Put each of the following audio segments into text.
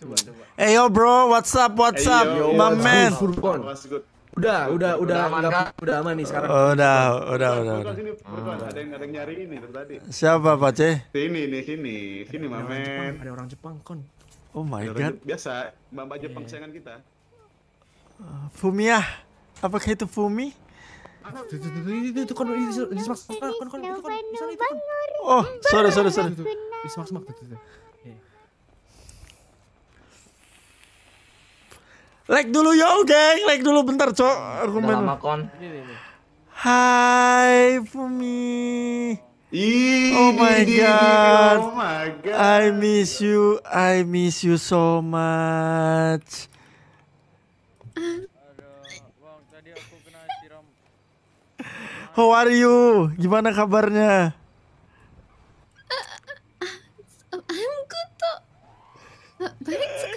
Coba, hmm. coba. Hey yo bro, what's up, what's hey, up, yo, my what's man. Good, good. Oh, udah, udah, udah, udah, udah, udah aman nih sekarang. Udah, udah, udah. udah. udah, udah. Sini, ada yang ada yang nyari ini tadi. Siapa Pak C? Sini nih, sini, sini, udah, mamen. Ada orang, Jepang, ada orang Jepang kon. Oh my ada god. Biasa, mbak-mbak Jepang yeah. Iya. sayangan kita. Uh, udah, apakah itu Fumi? udah, udah, udah, itu udah, udah, kon kon kon udah, kon oh sorry sorry sorry udah, semak semak Like dulu yo, geng. Like dulu bentar, Cok. Aku main. Lama kon. Hai Fumi. Ih, oh my god. Oh my god. I miss you. I miss you so much. How are you? Gimana kabarnya? Uh, uh, I'm good, uh, Baik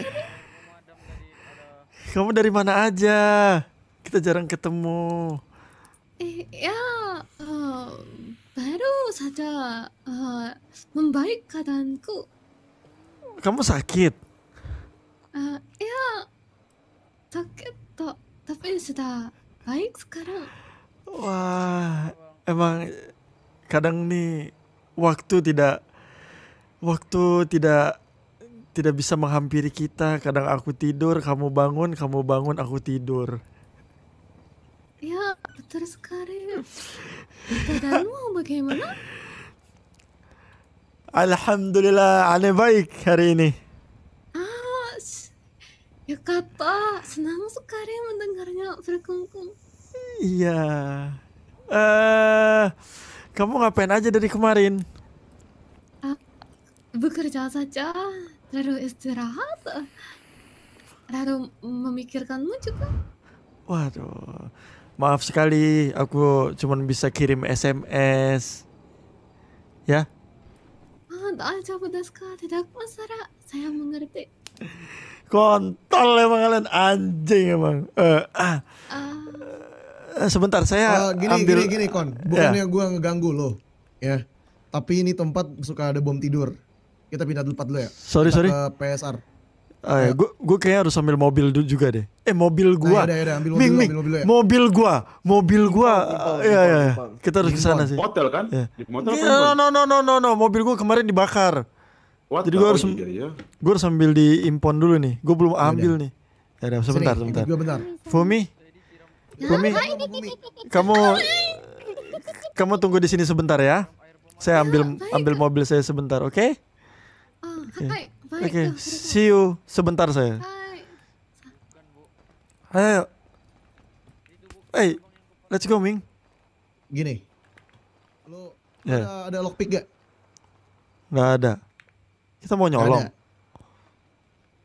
kamu dari mana aja? Kita jarang ketemu. Eh, ya, uh, baru saja uh, membaik keadaanku. Kamu sakit? Uh, ya, sakit toh, tapi sudah baik sekarang. Wah, emang kadang nih waktu tidak waktu tidak tidak bisa menghampiri kita. Kadang aku tidur, kamu bangun, kamu bangun, aku tidur. Ya, betul sekali. Keadaan mau bagaimana? Alhamdulillah, aneh baik hari ini. Ah, ya kata, senang sekali mendengarnya berkumpul. Iya. Eh, uh, kamu ngapain aja dari kemarin? Uh, bekerja saja lalu istirahat, lalu memikirkanmu juga. Waduh, maaf sekali, aku cuma bisa kirim SMS. Ya? Ah, coba daskah, tidak masalah, saya mengerti. Kontol emang kalian anjing emang. Uh, ah. Uh, sebentar saya uh, gini, ambil gini gini kon. Bukannya yeah. gua ngeganggu lo, ya. Tapi ini tempat suka ada bom tidur. Kita pindah dulu dulu ya. Sorry kita sorry. Ke PSR. Ah, ya. Gue gue kayaknya harus ambil mobil dulu juga deh. Eh mobil nah, gua. Nah, yaudah, yaudah, ambil mobil, Ming, ambil mobil, ya. mobil gua, mobil gua. Iya iya. iya. Kita harus ke sana sih. Hotel kan? Yeah. Di motor. yeah, no, no no no no no, mobil gua kemarin dibakar. What Jadi gue harus iya, gue harus ambil di impon dulu nih. Gue belum ambil nih. Ya udah sebentar Sini, sebentar. bentar. Fumi. Fumi. Kamu kamu tunggu di sini sebentar ya. Saya ambil ambil mobil saya sebentar, oke? Okay? Iya. Oke, okay. see you sebentar saya. Hai. Ayo. Hey, let's go, Ming. Gini. Lu yeah. ada, ada lockpick gak? Gak ada. Kita mau nyolong.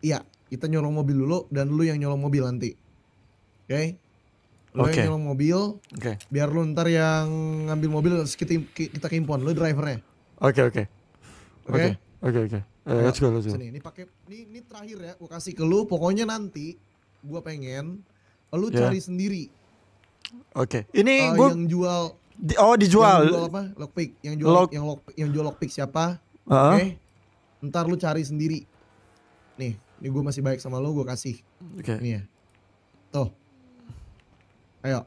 Iya, kita nyolong mobil dulu dan lu yang nyolong mobil nanti. Oke? Okay? Lu okay. yang nyolong mobil. Oke. Okay. Biar lu ntar yang ngambil mobil kita kita ke lu drivernya. Oke, okay, oke. Okay. Oke. Okay? Oke, okay, oke. Okay. Eh, nah, let's go, let's go. Sini, ini pakai ini, ini terakhir ya, gua kasih ke lu. Pokoknya nanti gua pengen lu yeah. cari sendiri. Oke. Okay. Ini uh, gua yang jual di, oh dijual. Yang jual apa? Lockpick. Yang jual Lock... yang lock, yang jual lockpick siapa? Uh -huh. Oke. Okay. Ntar lu cari sendiri. Nih, ini gua masih baik sama lu, gua kasih. Oke. Okay. Nih ya. Tuh. Ayo.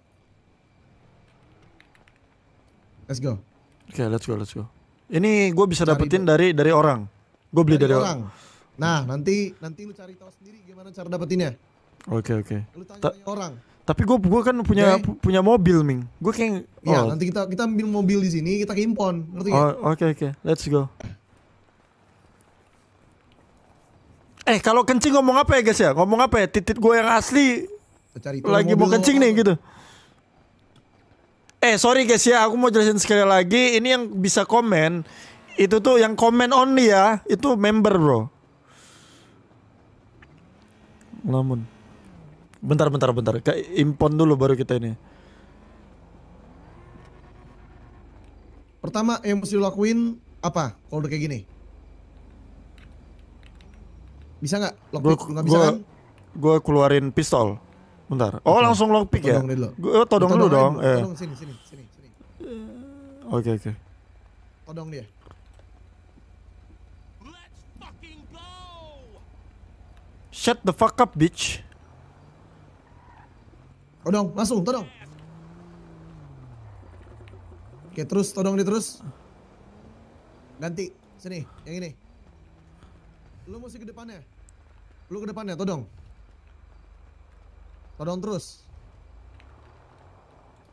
Let's go. Oke, okay, let's go, let's go. Ini gue bisa Cari dapetin dari dari orang. Gue beli dari, dari orang. orang. Nah, nanti nanti lu cari tahu sendiri gimana cara dapetinnya. Oke, okay, oke. Okay. Lu tanya Ta orang. Tapi gue gua kan punya okay. Iya. punya mobil, Ming. Gue kayak iya, oh. Ya, nanti kita kita ambil mobil di sini, kita impon. Ngerti oh, Oke, okay, oke. Okay. Let's go. Eh, kalau kencing ngomong apa ya, guys ya? Ngomong apa ya? Titit gue yang asli Cari lagi mau kencing nih gitu. Eh sorry guys ya, aku mau jelasin sekali lagi. Ini yang bisa komen, itu tuh yang komen only ya, itu member bro. Namun, bentar bentar bentar, kayak impon dulu baru kita ini. Pertama yang mesti lo lakuin apa kalau udah kayak gini? Bisa nggak? Lockpick nggak gua, kan? Gue keluarin pistol. Bentar. Oh, okay. langsung lockpick ya? Gue oh, todong, todong dulu dong. eh. sini, eh, Oke, oke. Todong dia. Shut the fuck up, bitch. Todong, langsung, todong. Oke, terus, todong dia terus. Ganti, sini, yang ini. Lu mesti ke depannya. Lu ke depannya, todong. Todong terus.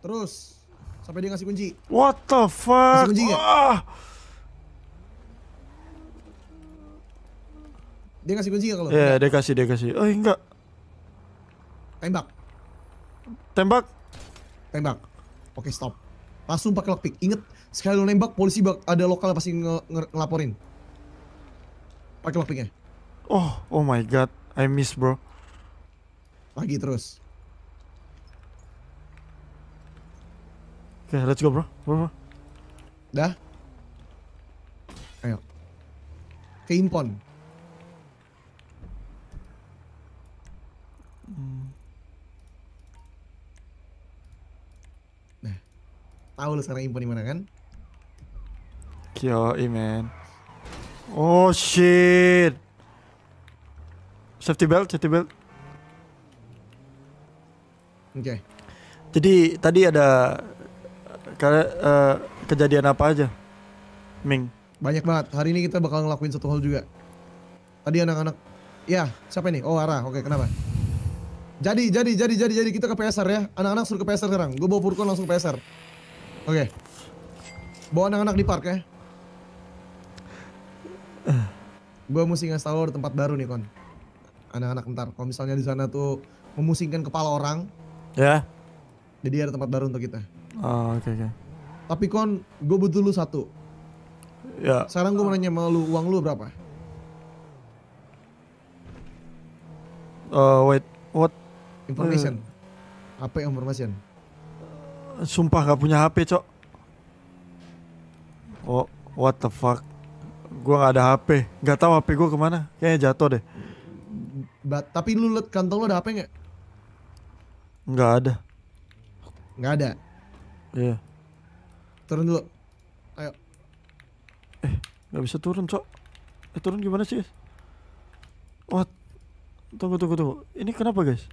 Terus. Sampai dia ngasih kunci. What the fuck? Ngasih kunci ya? Dia kasih kunci kalau? Iya, yeah, dia kasih, dia kasih. Oh, enggak. Tembak. Tembak. Tembak. Oke, stop. Langsung pakai lockpick. Ingat, sekali lu nembak polisi ada lokal pasti ng ngelaporin. Pakai lockpicknya. Oh, oh my god. I miss, bro. Lagi terus. Oke, okay, let's go, bro. Bro, bro. Dah. Ayo. Ke impon. Hmm. Nah, tahu lu sekarang info di mana kan? Yo, iman. Oh shit. Safety belt, safety belt. Oke. Okay. Jadi tadi ada uh, kejadian apa aja, Ming? Banyak banget. Hari ini kita bakal ngelakuin satu hal juga. Tadi anak-anak, ya siapa ini? Oh Ara. Oke, okay, kenapa? Jadi, jadi, jadi, jadi, jadi kita ke PSR ya. Anak-anak suruh ke PSR sekarang. Gue bawa Furkon langsung ke PSR. Oke. Okay. Bawa anak-anak di park ya. Gue mesti ngasih tahu tempat baru nih kon. Anak-anak ntar. Kalau misalnya di sana tuh memusingkan kepala orang. Ya. Yeah. Jadi ada tempat baru untuk kita. Oh, oke okay, oke. Okay. Tapi kon, gue butuh lu satu. Ya. Yeah. Sekarang gue mau nanya sama lu, uang lu berapa? Uh, wait, what Information. Uh, hmm. apa information? Eh, sumpah gak punya HP, Cok. Oh, what the fuck. Gua gak ada HP. Gak tahu HP gua kemana. Kayaknya jatuh deh. But, tapi lu liat kantong lu ada HP gak? Nggak ada. Nggak ada. Iya. Yeah. Turun dulu. Ayo. Eh, gak bisa turun, cok. Eh, turun gimana sih? What? Tunggu, tunggu, tunggu. Ini kenapa, guys?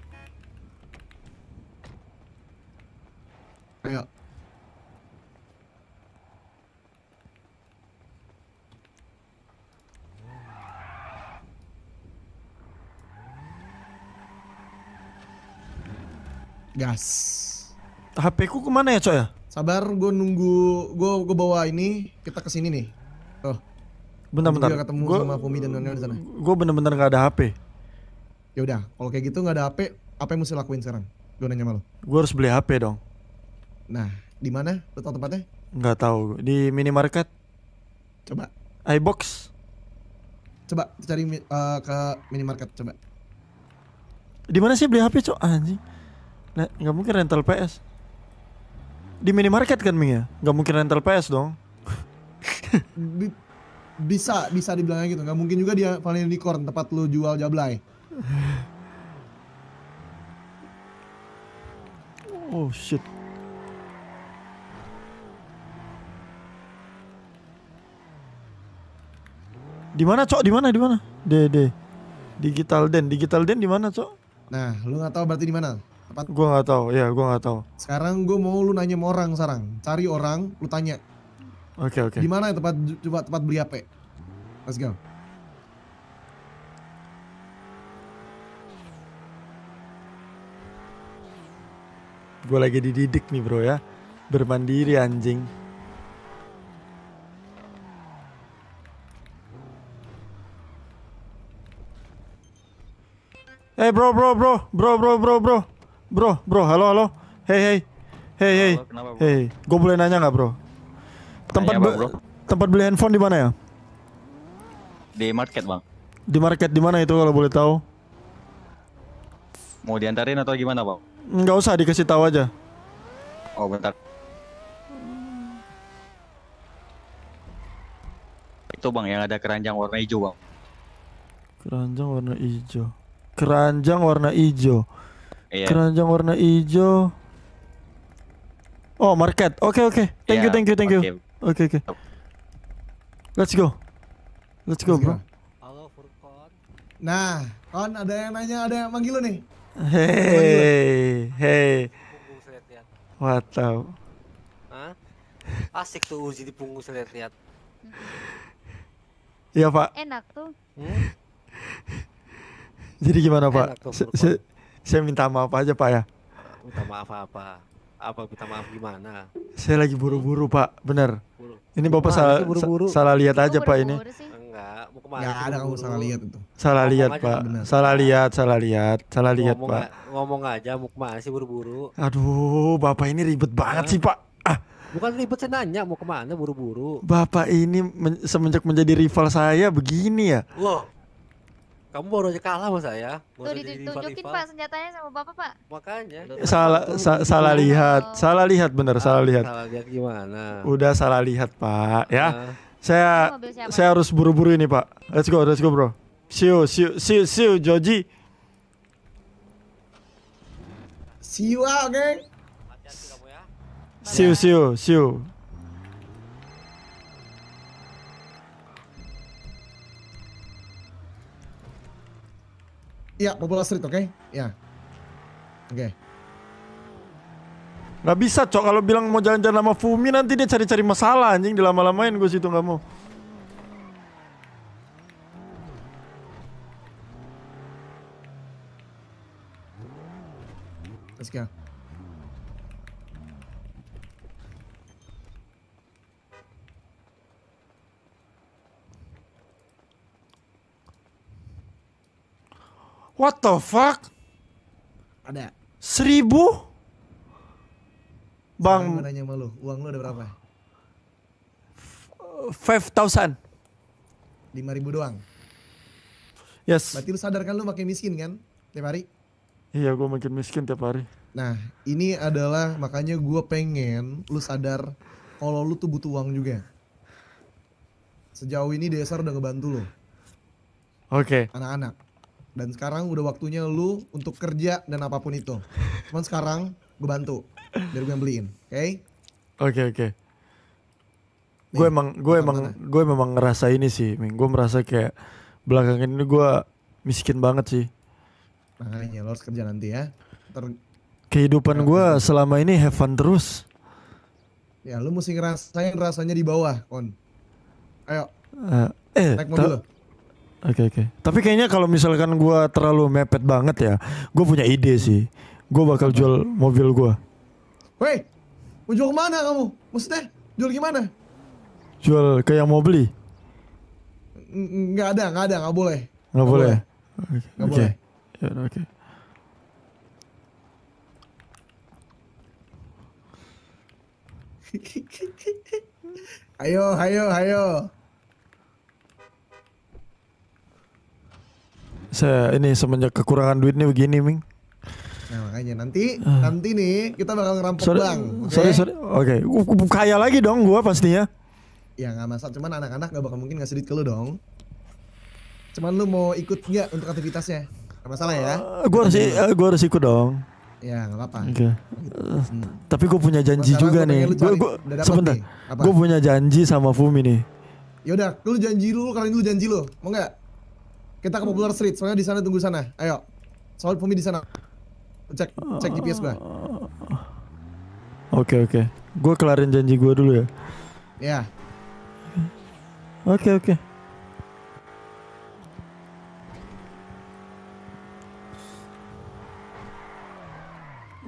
gas. HP ku kemana ya coy ya? Sabar, gue nunggu, gue gue bawa ini, kita kesini nih. Oh, Bentar-bentar. Gue ketemu gua, sama Pumi dan Daniel di sana. Gue bener-bener gak ada HP. Ya udah, kalau kayak gitu gak ada HP, apa yang mesti lakuin sekarang? Gue nanya malu. Gue harus beli HP dong. Nah, di mana? Tahu tempatnya? Gak tahu. Di minimarket. Coba. iBox. Coba cari uh, ke minimarket coba. Di mana sih beli HP, Cok? Anjing. Nah, nggak mungkin rental PS. Di minimarket kan Ming ya? Nggak mungkin rental PS dong. bisa bisa dibilangnya gitu. Nggak mungkin juga dia paling unicorn tempat lu jual jablay. Oh shit. Di mana, Cok? Di mana? Di mana? Dede. Digital Den, Digital Den di mana, Cok? Nah, lu nggak tahu berarti di mana? Apa? Gua nggak tahu. Ya, gua nggak tahu. Sekarang gua mau lu nanya sama orang sekarang Cari orang, lu tanya. Oke, okay, oke. Okay. Di mana tempat coba tempat beli HP? Let's go. Gue lagi dididik nih bro ya Bermandiri anjing Eh hey, bro bro bro bro bro bro bro Bro, bro, halo, halo. Hei, hey, Hei, hei. Hei, gue boleh nanya nggak, bro? Tempat nanya apa, bro? tempat beli handphone di mana ya? Di market, Bang. Di market di mana itu kalau boleh tahu? Mau diantarin atau gimana, Bang? Enggak usah, dikasih tahu aja. Oh, bentar. Itu, Bang, yang ada keranjang warna hijau, Bang. Keranjang warna hijau. Keranjang warna hijau. Iya. Keranjang warna hijau. Oh, market. Oke, okay, oke. Okay. Thank yeah, you, iya, thank you, thank you. Oke, okay, oke. Okay. Let's go. Let's go, bro. Halo, Furkon. Nah, Kon ada yang nanya, ada yang manggil lu nih. Hey, hey. What the? Asik tuh Uzi di punggung saya lihat-lihat. Iya, Pak. Enak tuh. Hmm? Jadi gimana, Pak? Enak tuh, saya minta maaf aja Pak ya. Minta maaf apa? Apa minta maaf gimana? Saya lagi buru-buru Pak, benar. Ini Bapak salah buru -buru. salah lihat aja Pak ini. Enggak, mau Enggak ada kamu salah lihat itu. Salah lihat Pak, bener. salah lihat, salah lihat, salah lihat Pak. Ngomong aja, mau kemana sih buru-buru? Aduh, Bapak ini ribet banget sih Pak. Ah, Bukan ribet saya nanya mau kemana buru-buru. Bapak ini men semenjak menjadi rival saya begini ya. Loh, kamu baru aja kalah sama saya. Tuh ditunjukin Pak senjatanya sama Bapak, Pak. Makanya. Salah sa salah iya. lihat. Salah lihat bener, ah, salah lihat. Salah lihat gimana? Udah salah lihat, Pak, ya. Ah. Saya saya harus buru-buru ini, Pak. Let's go, let's go, Bro. See you, see you, see you, see you, Joji. See you out, ah, geng. See you, see you, see you. Iya, popular Street, oke? Okay? Ya. Oke. Okay. Gak bisa, Cok. Kalau bilang mau jalan-jalan sama Fumi, nanti dia cari-cari masalah, anjing. Dilama-lamain gue situ, gak mau. What the fuck? Ada. Seribu? Bang. Nanya sama lu, uang lu ada berapa? Five thousand. Lima ribu doang. Yes. Berarti lu sadar kan lu makin miskin kan tiap hari? Iya, gue makin miskin tiap hari. Nah, ini adalah makanya gue pengen lu sadar kalau lu tuh butuh uang juga. Sejauh ini Desar udah ngebantu lo. Oke. Okay. Anak-anak dan sekarang udah waktunya lu untuk kerja dan apapun itu cuman sekarang gue bantu biar gue yang beliin oke okay? oke okay, oke okay. gue emang gue emang gue memang ngerasa ini sih Ming gue merasa kayak belakang ini gue miskin banget sih makanya nah, lo harus kerja nanti ya Ter kehidupan gue selama ini have fun terus ya lu mesti ngerasain rasanya di bawah kon ayo uh, eh naik mobil Oke okay, oke. Okay. Tapi kayaknya kalau misalkan gue terlalu mepet banget ya, gue punya ide sih. Gue bakal jual mobil gue. Wei? mau jual kemana kamu? Maksudnya jual gimana? Jual ke yang mau beli? Nggak ada, nggak ada, nggak boleh. Nggak boleh. Nggak boleh. Oke. Ya oke. Ayo, ayo, ayo. saya ini semenjak kekurangan duit nih begini, Ming. Nah, makanya nanti uh. nanti nih kita bakal ngerampok sorry, bang. Okay? Sorry, sorry. Oke, okay. kaya lagi dong gua pastinya. Ya nggak masalah, cuman anak-anak nggak bakal mungkin ngasih duit ke lu dong. Cuman lu mau ikut nggak untuk aktivitasnya? Gak masalah ya. Uh, gua harus uh, gua harus ikut dong. Ya nggak apa-apa. Oke. Okay. Gitu. Hmm. Eh, tapi gua punya janji Masalah juga nih. gua gue sebentar. gua punya janji sama Fumi nih. Yaudah, lu janji dulu kali ini lu janji lu, mau nggak? Kita ke Popular Street, soalnya di sana tunggu sana. Ayo. Soal Pumi di sana. Cek cek ah. GPS gua. Oke oke. Okay. Gue kelarin janji gue dulu ya. Ya. Yeah. Oke oke. Okay.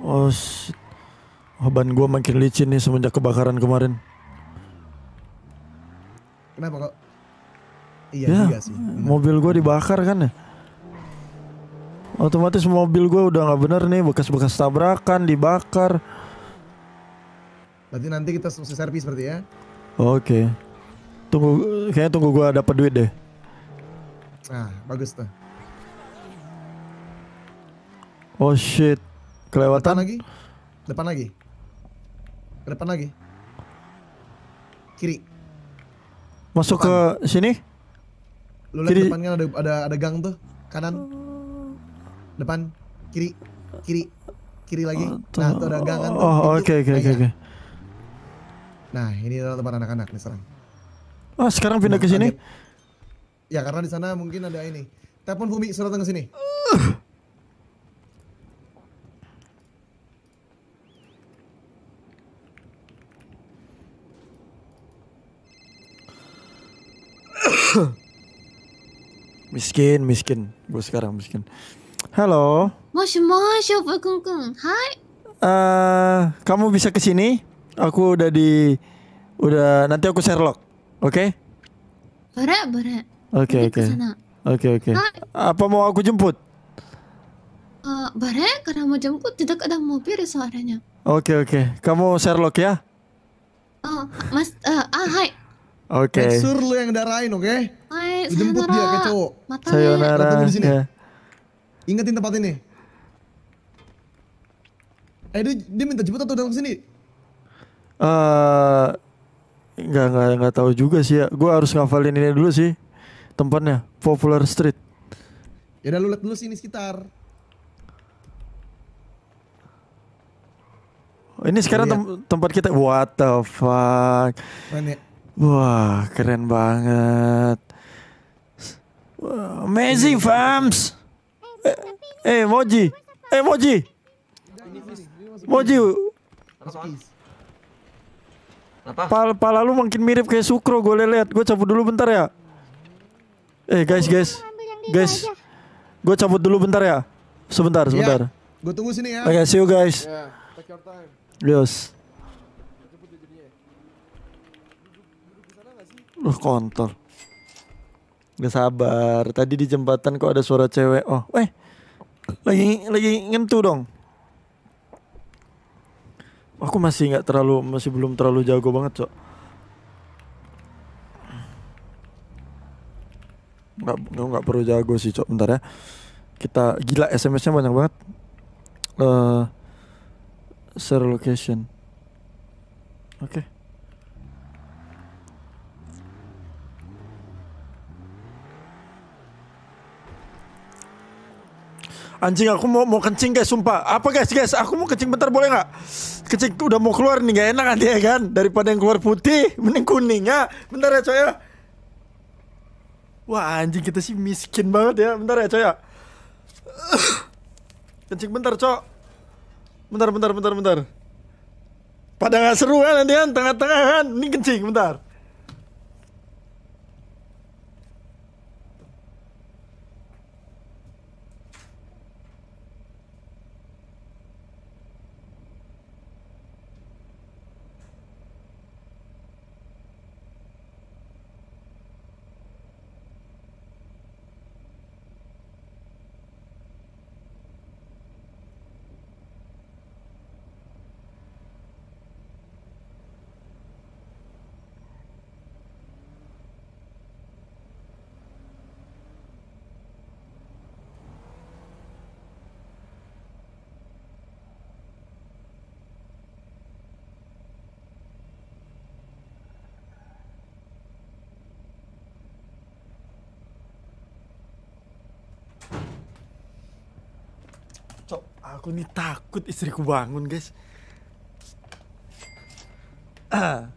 Oh, shit. oh ban gue makin licin nih semenjak kebakaran kemarin. Kenapa kok? Iya ya, juga sih. Mobil gue dibakar kan ya. Otomatis mobil gue udah nggak bener nih bekas-bekas tabrakan dibakar. Berarti nanti kita selesai servis berarti ya. Oke. Tunggu kayaknya tunggu gue dapat duit deh. Nah, bagus tuh. Oh shit. Kelewatan Depan lagi? Depan lagi. depan lagi. Kiri. Masuk depan. ke sini? Lu lihat depan kan ada ada ada gang tuh, kanan. Depan, kiri, kiri, kiri lagi. Oh, nah, tuh ada gang kan. Oh, oke oke oke Nah, ini adalah tempat anak-anak nih sekarang. Oh, sekarang pindah nah, ke sini? Ya, karena di sana mungkin ada ini. Telepon Bumi, suruh datang ke sini. Uh. miskin miskin gue sekarang miskin halo moshi moshi apa kung kung hai uh, kamu bisa kesini aku udah di udah nanti aku Sherlock oke okay? boleh oke oke oke oke apa mau aku jemput uh, karena mau jemput tidak ada mobil suaranya oke okay, oke okay. kamu Sherlock ya oh mas uh, ah hai Oke. Okay. suruh lu yang darain, oke? Okay? Hai, dijemput dia ke cowok. saya Sayonara. di sini. Ya. Ingetin tempat ini. Eh dia, dia minta jemput atau datang sini? Eh uh, enggak nggak nggak tahu juga sih ya. Gue harus ngafalin ini dulu sih tempatnya Popular Street. Ya udah lu lihat dulu sini sekitar. Ini sekarang iya. tem tempat kita what the fuck. Mana? Ya. Wah, keren banget. Amazing Farms. Eh, eh, Moji. Eh Moji. Moji. Apa? Pala, palalu lu makin mirip kayak Sukro gue lihat. Gue cabut dulu bentar ya. Eh guys guys. Guys. Gue cabut dulu bentar ya. Sebentar ya, sebentar. Gue tunggu sini ya. Oke, see you guys. Yeah, take your kontol. Gak sabar. Tadi di jembatan kok ada suara cewek. Oh, eh Lagi lagi ngentu dong. Aku masih nggak terlalu masih belum terlalu jago banget, Cok. Nggak nggak perlu jago sih, Cok. Bentar ya. Kita gila SMS-nya banyak banget. Eh uh, share location. Oke. Okay. anjing aku mau mau kencing guys sumpah apa guys guys aku mau kencing bentar boleh nggak kencing udah mau keluar nih gak enak nanti ya kan daripada yang keluar putih mending kuning ya bentar ya coy ya wah anjing kita sih miskin banget ya bentar ya coy ya kencing bentar coy bentar bentar bentar bentar pada nggak seru kan nanti kan tengah-tengah kan ini kencing bentar Aku nih takut istriku bangun, guys. Ah,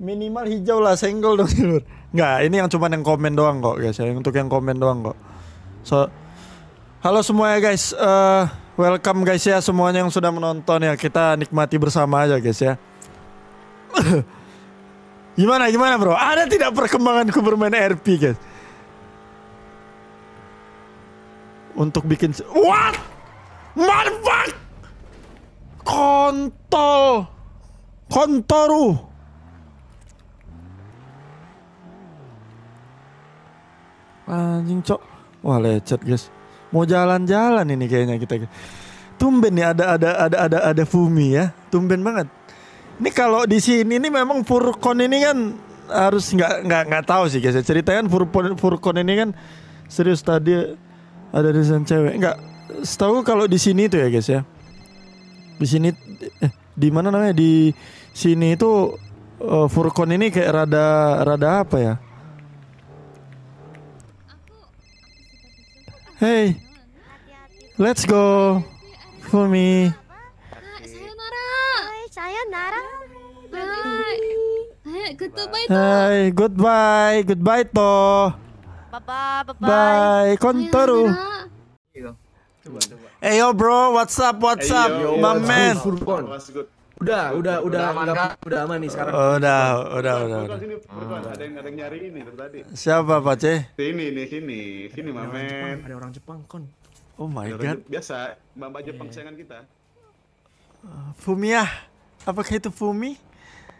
minimal hijau lah, senggol dong, Lur. Nggak, ini yang cuma yang komen doang kok, guys. Ya. Yang untuk yang komen doang kok. So, halo semuanya, guys. Uh, welcome guys ya semuanya yang sudah menonton ya. Kita nikmati bersama aja, guys ya. gimana gimana, Bro? Ada tidak perkembanganku bermain RP, guys? Untuk bikin What? Motherfuck! Kontol. Kontoru. Anjing, Cok. Wah, lecet, guys. Mau jalan-jalan ini kayaknya kita. Tumben nih ada ada ada ada ada Fumi ya. Tumben banget. Ini kalau di sini ini memang Furkon ini kan harus nggak nggak nggak tahu sih guys. Ceritanya kan Furkon Furkon ini kan serius tadi ada desain cewek Enggak, setahu kalau di sini tuh ya guys ya di sini eh, di mana namanya di sini itu uh, furkon ini kayak rada rada apa ya Hey let's go for me Hai, goodbye, goodbye toh. Bye bye, bye bye. Bye, bye, Coba, hmm. coba. Hey yo bro, what's up, what's hey, up, yo, my what's man. good. Udah, udah, udah, udah, udah, udah aman nih sekarang. Udah, udah, udah. udah, udah. Sini, udah. Ada yang ada yang nyari ini tadi. Siapa, Pak C? Sini nih, sini, sini, my man. Ada orang Jepang, kon. Oh my god. Biasa, mbak-mbak Jepang iya. sayangan kita. Uh, Fumiah, apakah itu Fumi?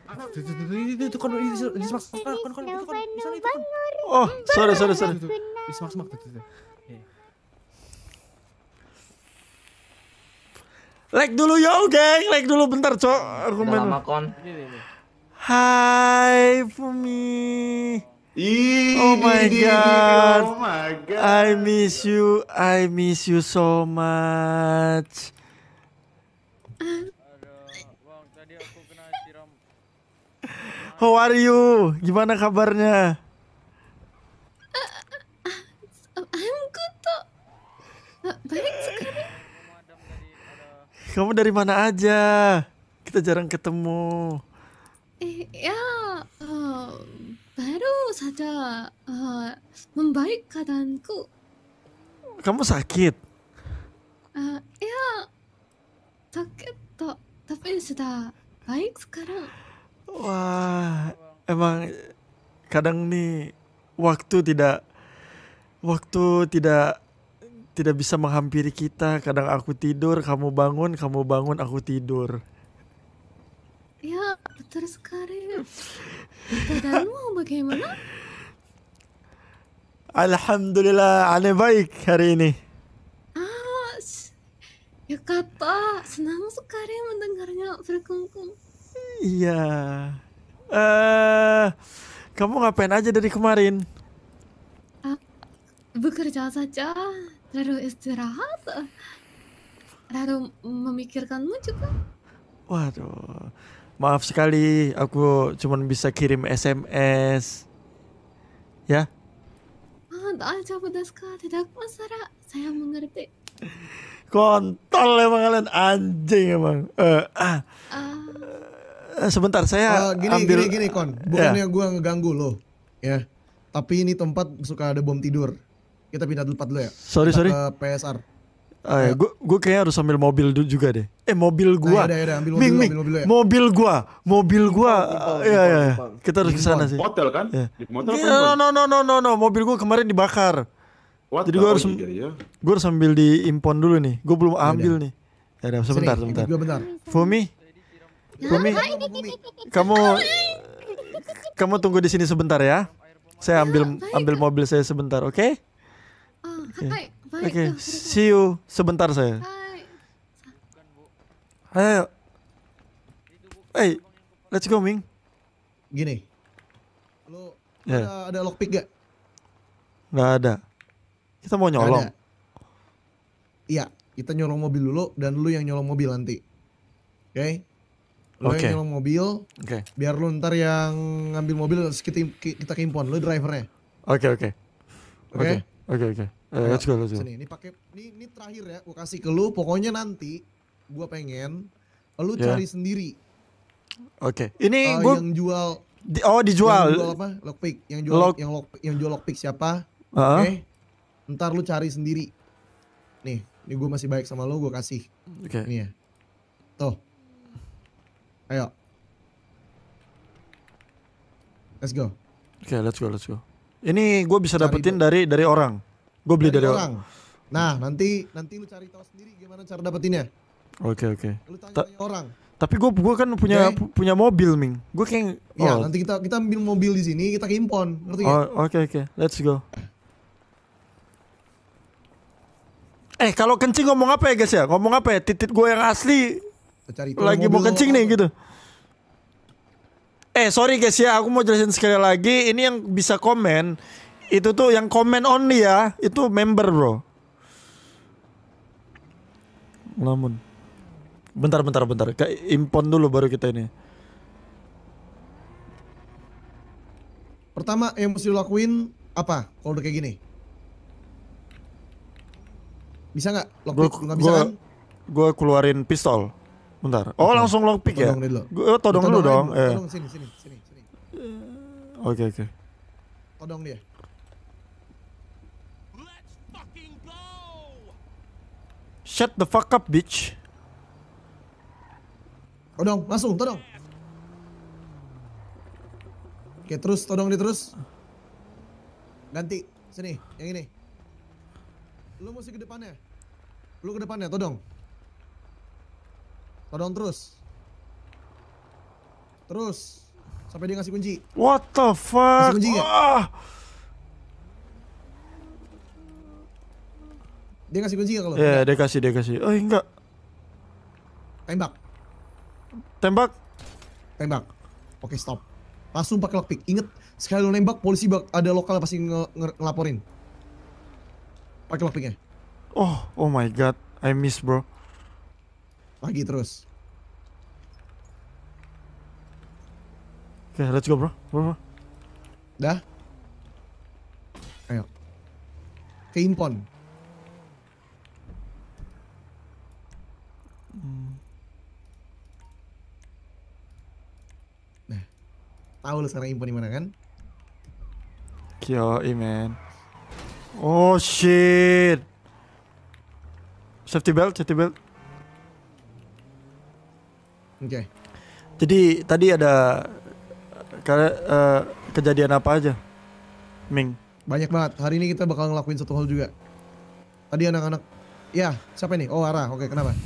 itu itu itu kon kon kon kon kon kon Oh, sorry sorry sorry. Like dulu yo, geng. Like dulu bentar, Cok. Aku main. Lama kon. Hai Fumi. Ih, oh my god. Oh my god. I miss you. I miss you so much. How are you? Gimana kabarnya? Eh, eh, eh, I'm good, Baik sekarang. Kamu dari mana aja? Kita jarang ketemu. Eh, ya, uh, baru saja uh, membaik keadaanku. Kamu sakit? Uh, ya, sakit toh, tapi sudah baik sekarang. Wah, emang kadang nih waktu tidak waktu tidak tidak bisa menghampiri kita. Kadang aku tidur, kamu bangun, kamu bangun, aku tidur. Ya, betul sekali. Kita mau bagaimana? Alhamdulillah, aneh baik hari ini. Ah, ya kata, senang sekali mendengarnya berkumpul. Iya. Eh, kamu ngapain aja dari kemarin? Ah, bekerja saja lalu istirahat, lalu memikirkanmu juga. Waduh, maaf sekali, aku cuma bisa kirim SMS. Ya? Ah, coba apa tidak masalah, saya mengerti. Kontol emang kalian anjing emang. Uh, ah. Uh, sebentar saya uh, gini, ambil gini gini kon. Bukannya yeah. gua ngeganggu lo, ya. Tapi ini tempat suka ada bom tidur. Kita pindah tempat dulu ya. Sorry kita sorry. Ke PSR. Ah, ya. Gue gue kayaknya harus ambil mobil dulu juga deh. Eh mobil nah, gua. Nah, yaudah, yaudah, ambil mobil, Ming, ambil mobil, ya. mobil gua, mobil gua. Iya iya. iya. Kita harus ke sana sih. Hotel kan? Yeah. Di motor. yeah, no, no no no no no, mobil gua kemarin dibakar. What Jadi gue harus ya? gue harus ambil di impon dulu nih. Gue belum ambil nih. Ya udah sebentar Sini, sebentar. bentar. Fumi. Fumi. Nah, kamu kamu tunggu di sini sebentar ya. Saya ambil nah, ambil mobil saya sebentar, oke? Okay? Iya. Oke, okay. see you sebentar saya. Hai. Ayo. Hey, let's go, Ming. Gini. Lu yeah. ada, ada lockpick gak? Gak ada. Kita mau nyolong. Iya, kita nyolong mobil dulu dan lu yang nyolong mobil nanti. Oke? Okay? Lu okay. yang nyolong mobil. Oke. Okay. Biar lu ntar yang ngambil mobil kita kita ke lu drivernya. Oke, okay, oke. Okay. Oke. Okay? Okay. Oke okay, oke. Okay. Eh, nah, let's go let's go. Sini, ini pakai ini, ini terakhir ya, gua kasih ke lu. Pokoknya nanti gua pengen lu yeah. cari sendiri. Oke. Okay. Ini uh, gua yang jual di, Oh, dijual. Yang jual apa? Lockpick. Yang jual Lock... yang lock, yang jual lockpick siapa? Uh -huh. Oke. Okay. Ntar lu cari sendiri. Nih, ini gue masih baik sama lo, gue kasih. Oke. Okay. Nih ya. Tuh. Ayo. Let's go. Oke, okay, let's go, let's go. Ini gue bisa dapetin dari dari orang. Gue beli dari, dari orang. Nah nanti nanti lu cari tahu sendiri gimana cara dapetinnya. Oke okay, oke. Okay. Lu tanya Ta orang. Tapi gue gue kan punya okay. punya mobil ming. Gue kayak. Iya, oh. Ya nanti kita kita ambil mobil di sini kita kimpon. Ngerti oh, ya? Oke okay, oke. Okay. Let's go. Eh kalau kencing ngomong apa ya guys ya? Ngomong apa ya? Titit gue yang asli. Cari lagi mau kencing nih gitu. Eh sorry guys ya, aku mau jelasin sekali lagi. Ini yang bisa komen itu tuh yang komen only ya, itu member bro. Namun, bentar bentar bentar, kayak impon dulu baru kita ini. Pertama yang mesti lakuin apa kalau udah kayak gini? Bisa nggak? Gue bisa Gue kan? keluarin pistol bentar. Oh, okay. langsung long pick ya? todong ya? Dulu. Gua oh, todong, dulu dong. Eh. Todong sini sini sini sini. Eh, oke okay, oke. Okay. Todong dia. Shut the fuck up, bitch. Todong, langsung, todong. Oke, terus todong dia terus. Ganti sini, yang ini. Lu mesti ke depannya. Lu ke depannya, todong. Todong terus. Terus. Sampai dia ngasih kunci. What the fuck? kunci gak? Ah. Dia ngasih kunci gak kalau? Iya, dia kasih, dia kasih. Oh, enggak. Tembak. Tembak. Tembak. Oke, stop. Langsung pakai lockpick. Ingat, sekali lu nembak polisi ada lokal pasti ng ngelaporin. Pakai lockpicknya. Oh, oh my god. I miss, bro. Pagi terus. Oke, okay, let's go bro. bro, bro. Dah. Ayo. Ke Impon. Hmm. Nah. Tahu lu sekarang Impon di mana kan? Yo, man. Oh shit. Safety belt, safety belt. Oke. Okay. Jadi tadi ada uh, kejadian apa aja, Ming? Banyak banget. Hari ini kita bakal ngelakuin satu hal juga. Tadi anak-anak, ya siapa ini? Oh Ara. Oke, kenapa?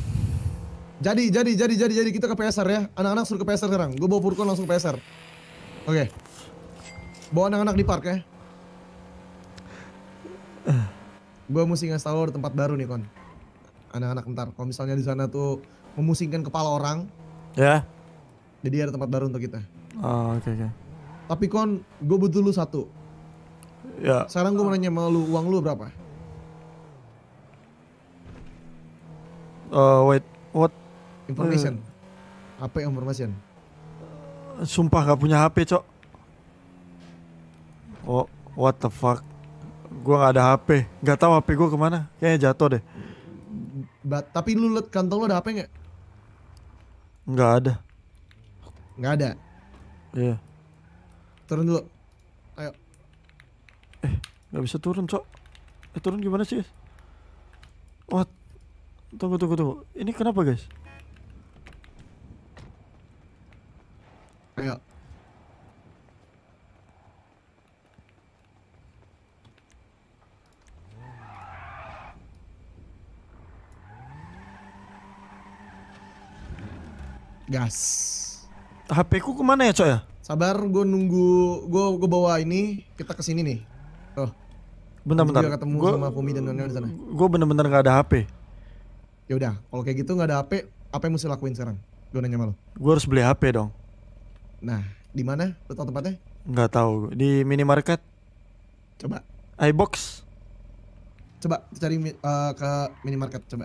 Jadi, jadi, jadi, jadi, jadi kita ke PSR ya. Anak-anak suruh ke PSR sekarang. Gue bawa Furkon langsung ke PSR. Oke. Bawa anak-anak di park ya. Gue mesti ngasih tau tempat baru nih kon. Anak-anak ntar. Kalau misalnya di sana tuh memusingkan kepala orang, Ya. Yeah. Jadi ada tempat baru untuk kita. Oh, oke okay, oke. Okay. Tapi kon, gue butuh lu satu. Ya. Yeah. Sekarang gue mau nanya sama lu, uang lu berapa? Uh, wait, what? Information. Uh. HP information. Sumpah gak punya HP, Cok. Oh, what the fuck? Gue gak ada HP. Gak tahu HP gue kemana. Kayaknya jatuh deh. But, tapi lu liat kantong lu ada HP gak? Nggak ada. Nggak ada. Iya. Yeah. Turun dulu. Ayo. Eh, nggak bisa turun, Cok. Eh, turun gimana sih? What? Tunggu, tunggu, tunggu. Ini kenapa, guys? Ayo. gas. HP ku kemana ya coy ya? Sabar, gue nunggu, gue gue bawa ini, kita kesini nih. Oh, Bentar-bentar. Gue ketemu gua, sama Pumi dan Daniel di sana. Gue bener-bener nggak ada HP. Ya udah, kalau kayak gitu nggak ada HP, apa yang mesti lakuin sekarang? Gue nanya malu. Gue harus beli HP dong. Nah, di mana? Lo tempatnya? Nggak tahu. Di minimarket. Coba. iBox. Coba cari uh, ke minimarket coba.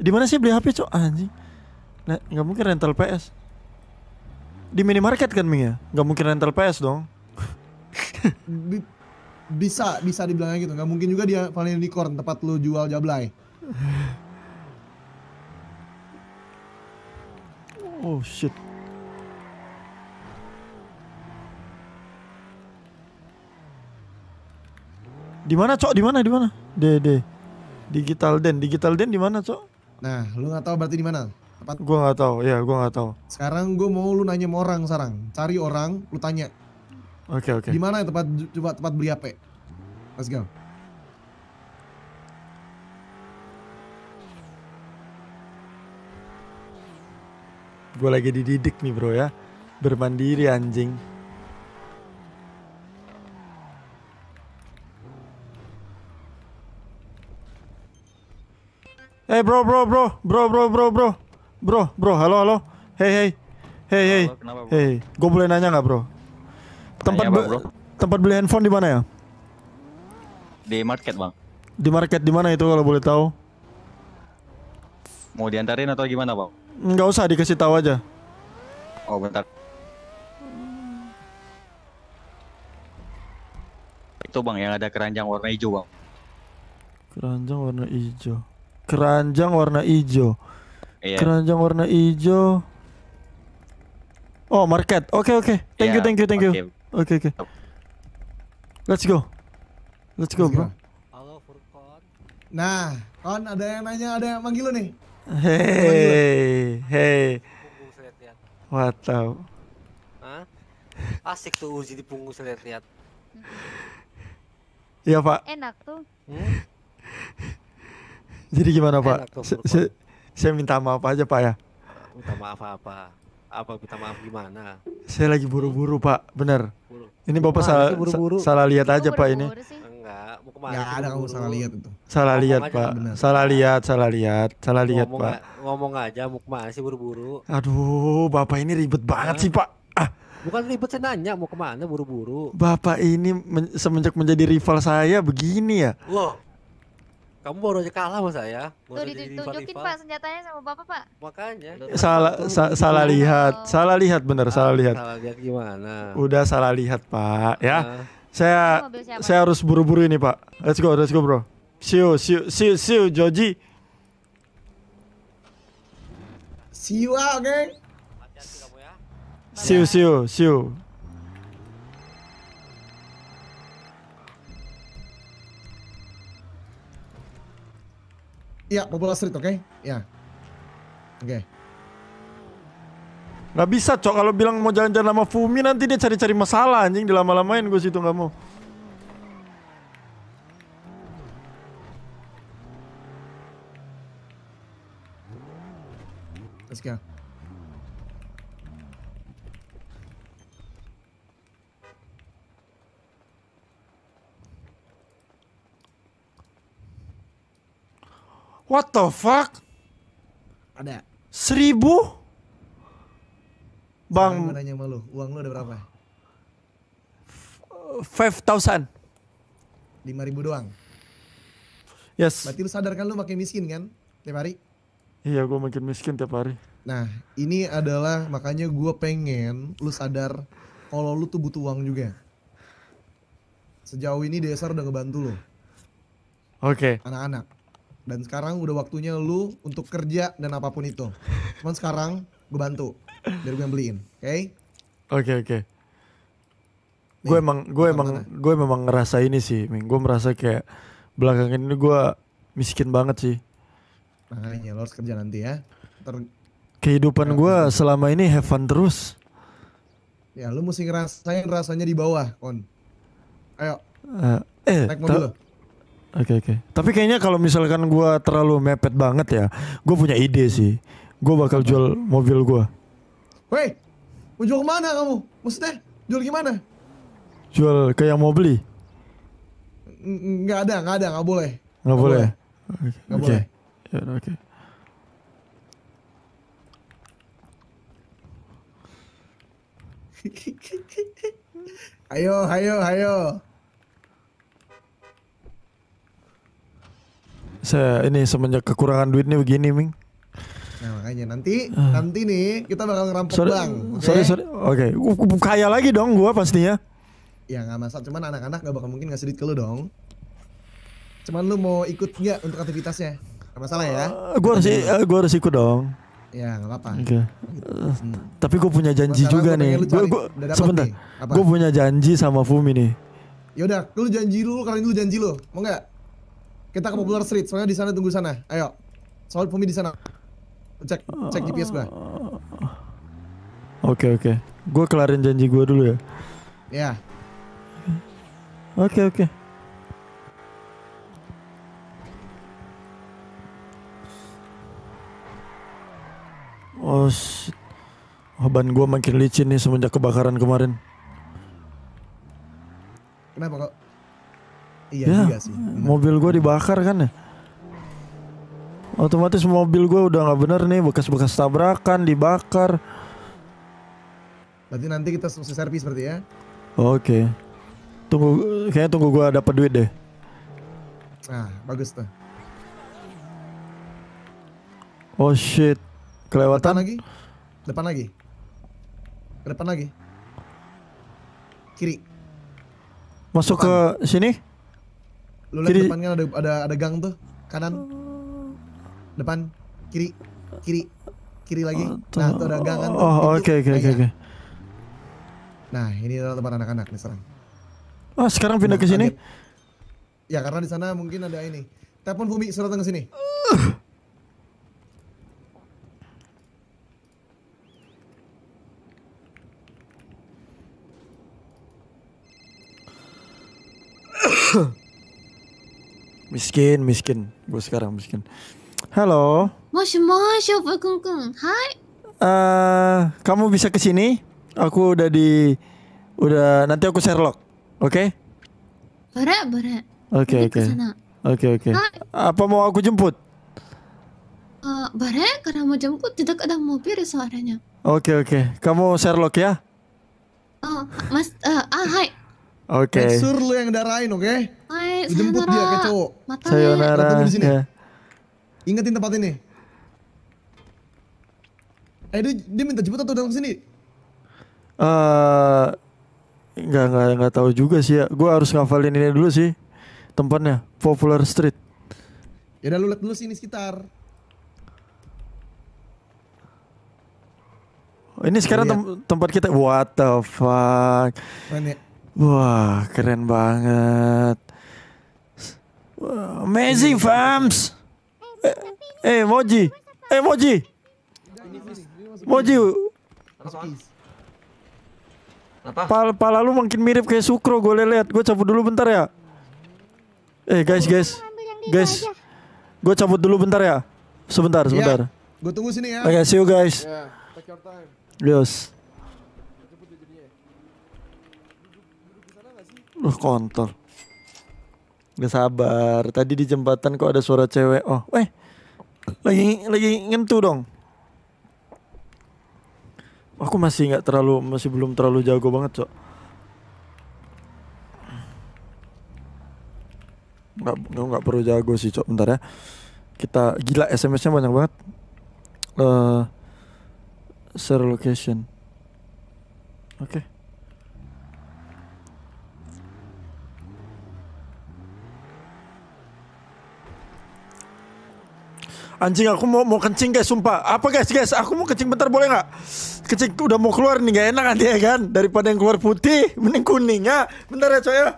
Di mana sih beli HP, Cok? Anjing. Nah, nggak mungkin rental PS. Di minimarket kan Mia, Nggak mungkin rental PS dong. bisa bisa dibilangnya gitu nggak mungkin juga dia paling unicorn tempat lu jual jablay oh shit di mana cok di mana di mana de de digital den digital den di mana cok nah lu nggak tahu berarti di mana tepat? Gua nggak tahu. Ya, gua nggak tahu. Sekarang gua mau lu nanya sama orang sekarang, Cari orang, lu tanya. Oke, okay, oke. Okay. Di mana tempat coba tempat beli HP? Let's go. Gue lagi dididik nih bro ya Bermandiri anjing Eh hey, bro bro bro bro bro bro bro bro, bro, halo, halo. Hei, hei. Hei, hei. Hei, gue boleh nanya nggak, bro? Tempat apa, bro? tempat beli handphone di mana ya? Di market, Bang. Di market di mana itu kalau boleh tahu? Mau diantarin atau gimana, Bang? Enggak usah, dikasih tahu aja. Oh, bentar. Itu, Bang, yang ada keranjang warna hijau, Bang. Keranjang warna hijau. Keranjang warna hijau. Iya. Keranjang warna hijau. Oh, market. Oke, okay, oke. Okay. Thank yeah, you, iya, thank you, thank you. Oke, okay, oke. Okay. Let's go. Let's go, bro. Halo, Furkon. Nah, Kon ada yang nanya, ada yang manggil lu nih. Hey, hey. What the? Hah? Asik tuh uji di punggung saya lihat Iya, Pak. Enak tuh. Hmm? Jadi gimana, Pak? Saya minta maaf aja Pak ya. Minta maaf apa? Apa minta maaf gimana? Saya lagi buru-buru Pak, benar. Ini Bapak salah buru -buru. salah lihat aja Pak ini. Enggak, mau Enggak ada kamu salah lihat itu. Salah lihat Pak, bener. salah lihat, salah lihat, salah lihat Pak. Ngomong aja, mau kemana sih buru-buru? Aduh, Bapak ini ribet banget sih Pak. Ah, Bukan ribet saya nanya mau kemana buru-buru. Bapak ini men semenjak menjadi rival saya begini ya. Loh. Kamu baru aja kalah sama saya. Tuh ditunjukin Pak senjatanya sama Bapak, Pak. Makanya. Salah sa salah iya. lihat. Salah lihat bener, ah, salah lihat. Salah lihat gimana? Udah salah lihat, Pak, ya. Ah. Saya saya harus buru-buru ini, Pak. Let's go, let's go, Bro. See you, see you, see you, see you Joji. See you out, ah, geng. See you, see you, see you. Iya, popular Street, oke? Okay? Ya. Oke. Okay. Gak bisa, Cok. Kalau bilang mau jalan-jalan sama Fumi, nanti dia cari-cari masalah, anjing. Dilama-lamain gue situ, gak mau. Let's go. What the fuck? Ada. Seribu? Bang. Gue nanya sama lu, uang lu ada berapa? Five thousand. Lima ribu doang. Yes. Berarti lu sadar kan lu makin miskin kan tiap hari? Iya, gue makin miskin tiap hari. Nah, ini adalah makanya gue pengen lu sadar kalau lu tuh butuh uang juga. Sejauh ini Desar udah ngebantu lo. Oke. Okay. Anak-anak dan sekarang udah waktunya lu untuk kerja dan apapun itu cuman sekarang gue bantu biar gue yang beliin oke okay? oke okay, oke okay. gue emang gue emang gue memang ngerasa ini sih Ming gue merasa kayak belakang ini gue miskin banget sih makanya nah, lo harus kerja nanti ya Ter kehidupan gue nah, selama ini have fun terus ya lu mesti ngerasain rasanya di bawah kon ayo uh, eh naik mobil Oke okay, oke. Okay. Tapi kayaknya kalau misalkan gue terlalu mepet banget ya, gue punya ide sih. Gue bakal jual mobil gue. Wei? mau jual kemana kamu? Maksudnya jual gimana? Jual ke yang mau beli? Nggak ada, nggak ada, nggak boleh. Nggak boleh. Nggak boleh. Oke. Oke. Ayo, ayo, ayo. se ini semenjak kekurangan duit nih begini, Ming. Nah makanya nanti uh. nanti nih kita bakal ngerampok sorry, bang. Okay? Sorry sorry. Oke, okay. kaya lagi dong gua pastinya. Ya nggak masalah, cuman anak-anak gak bakal mungkin ngasih duit ke lu dong. Cuman lu mau ikut nggak untuk aktivitasnya? Gak masalah ya. Uh, gua harus uh, gua harus ikut dong. Ya nggak apa-apa. Oke. Okay. Hmm. Tapi gua punya janji Masalah juga nih. gua gue sebentar. gua punya janji sama Fumi nih. Yaudah, lu janji dulu kali lu janji lu, mau nggak? Kita ke Popular Street, soalnya di sana tunggu sana. Ayo. Soal Pumi di sana. Cek cek GPS gua. Oke okay, oke. Okay. Gue kelarin janji gue dulu ya. Ya. Yeah. Oke okay, oke. Okay. Oh, shit. oh ban gue makin licin nih semenjak kebakaran kemarin. Kenapa kok? Iya ya, juga sih. Mobil gue dibakar kan ya. Otomatis mobil gue udah nggak bener nih bekas-bekas tabrakan dibakar. Berarti nanti kita selesai servis seperti ya. Oke. Tunggu kayaknya tunggu gue dapat duit deh. Nah, bagus tuh. Oh shit. Kelewatan Depan lagi? Depan lagi. depan lagi. Kiri. Masuk Depan. ke sini? Lu lihat depan kan ada ada ada gang tuh, kanan. Depan, kiri, kiri, kiri lagi. Oh, nah, tuh ada gang kan. Tuh. Oh, oke oke oke oke. Nah, ini adalah tempat anak-anak nih sekarang. Oh, sekarang pindah nah, ke sini? Ya, karena di sana mungkin ada ini. Telepon Bumi, suruh datang ke sini. miskin miskin gue sekarang miskin halo moshi moshi apa kung kung hai uh, kamu bisa kesini aku udah di udah nanti aku Sherlock oke okay? boleh oke oke oke oke apa mau aku jemput uh, eh, boleh karena mau jemput tidak ada mobil suaranya oke okay, oke okay. kamu Sherlock ya oh mas uh, ah hai Oke. Okay. Make lu yang darain, oke? Okay? Ay, Jemput dia ke cowok. saya Sayonara. Ketemu di sini. Yeah. Ingetin tempat ini. Eh dia, dia minta jemput atau datang sini? Eh uh, enggak, enggak, nggak tahu juga sih ya. Gue harus ngafalin ini dulu sih tempatnya. Popular Street. Ya udah lu lihat dulu sini sekitar. Ini sekarang iya. tem tempat kita what the fuck. Mana? Wah, keren banget. Amazing fams. Eh, eh, Moji. Eh Moji. Moji. Apa? Pala, lu makin mirip kayak Sukro gue lihat. Gue cabut dulu bentar ya. Eh guys guys. Guys. Gue cabut dulu bentar ya. Sebentar, ya, sebentar. Gue tunggu sini ya. Oke, see you guys. Yeah, take your time. Yes. Loh kontol. Gak sabar. Tadi di jembatan kok ada suara cewek. Oh, weh. Lagi lagi ngentu dong. Aku masih nggak terlalu masih belum terlalu jago banget, Cok. Nggak nggak perlu jago sih, Cok. Bentar ya. Kita gila SMS-nya banyak banget. uh, share location. Oke. Okay. Anjing aku mau mau kencing guys, sumpah. Apa guys, guys, aku mau kencing bentar boleh nggak? Kencing udah mau keluar nih, gak enak nanti ya kan? Daripada yang keluar putih, mending kuning ya. Bentar ya coy ya.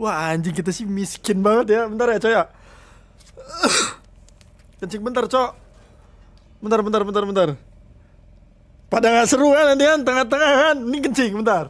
Wah anjing kita sih miskin banget ya. Bentar ya coy ya. Kencing bentar cok. Bentar bentar bentar bentar. Pada nggak seru kan nanti kan tengah-tengah kan? Ini kencing bentar.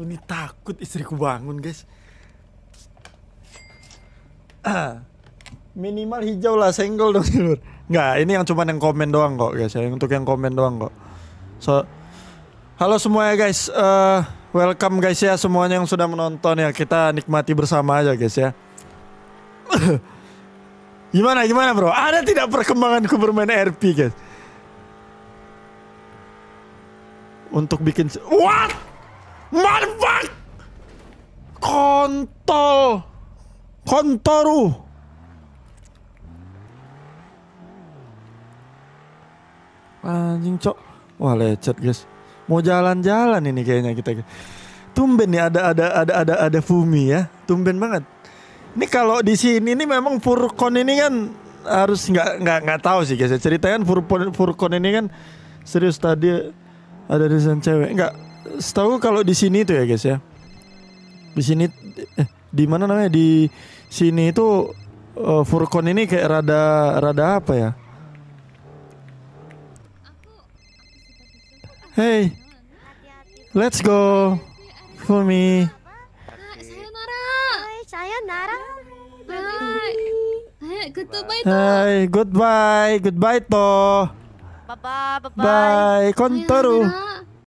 Aku nih takut istriku bangun, guys. Ah, minimal hijau lah, senggol dong, Lur. Nggak, ini yang cuma yang komen doang kok, guys. Ya. Yang untuk yang komen doang kok. So, halo semuanya, guys. Uh, welcome guys ya semuanya yang sudah menonton ya. Kita nikmati bersama aja, guys ya. gimana gimana, Bro? Ada tidak perkembanganku bermain RP, guys? Untuk bikin What? Motherfuck! Kontol. Kontoru. Anjing, Cok. Wah, lecet, guys. Mau jalan-jalan ini kayaknya kita. Tumben nih ada ada ada ada ada Fumi ya. Tumben banget. Ini kalau di sini ini memang Furkon ini kan harus nggak nggak nggak tahu sih guys. Ceritanya kan Furkon Furkon ini kan serius tadi ada desain cewek Enggak, setahu kalau di sini tuh ya guys ya. Di sini eh, di mana namanya di sini itu uh, eh, Furcon ini kayak rada rada apa ya? Hey, let's go, Fumi. Goodbye, Hai, goodbye, goodbye toh. Bye bye, bye bye. konteru